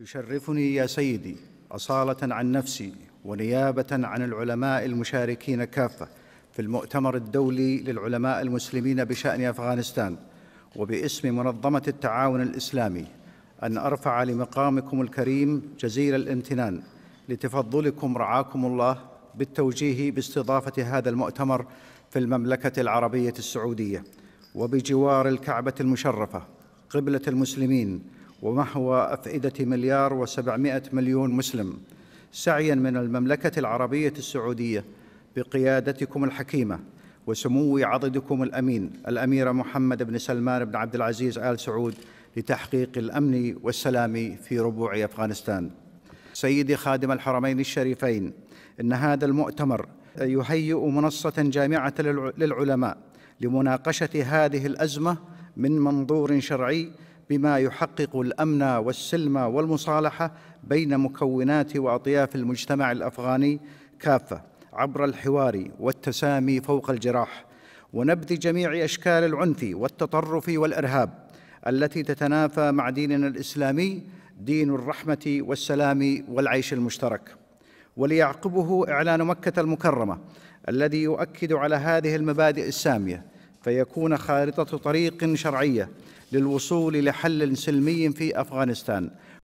يشرفني يا سيدي أصالة عن نفسي ونيابة عن العلماء المشاركين كافة في المؤتمر الدولي للعلماء المسلمين بشأن أفغانستان وباسم منظمة التعاون الإسلامي أن أرفع لمقامكم الكريم جزيل الامتنان لتفضلكم رعاكم الله بالتوجيه باستضافة هذا المؤتمر في المملكة العربية السعودية وبجوار الكعبة المشرفة قبلة المسلمين ومحو أفئدة مليار وسبعمائة مليون مسلم سعياً من المملكة العربية السعودية بقيادتكم الحكيمة وسمو عضدكم الأمين الأمير محمد بن سلمان بن عبد العزيز آل سعود لتحقيق الأمن والسلام في ربوع أفغانستان سيدي خادم الحرمين الشريفين إن هذا المؤتمر يهيئ منصة جامعة للعلماء لمناقشة هذه الأزمة من منظور شرعي بما يحقق الامن والسلم والمصالحه بين مكونات واطياف المجتمع الافغاني كافه عبر الحوار والتسامي فوق الجراح ونبذ جميع اشكال العنف والتطرف والارهاب التي تتنافى مع ديننا الاسلامي دين الرحمه والسلام والعيش المشترك وليعقبه اعلان مكه المكرمه الذي يؤكد على هذه المبادئ الساميه فيكون خارطة طريق شرعية للوصول لحل سلمي في أفغانستان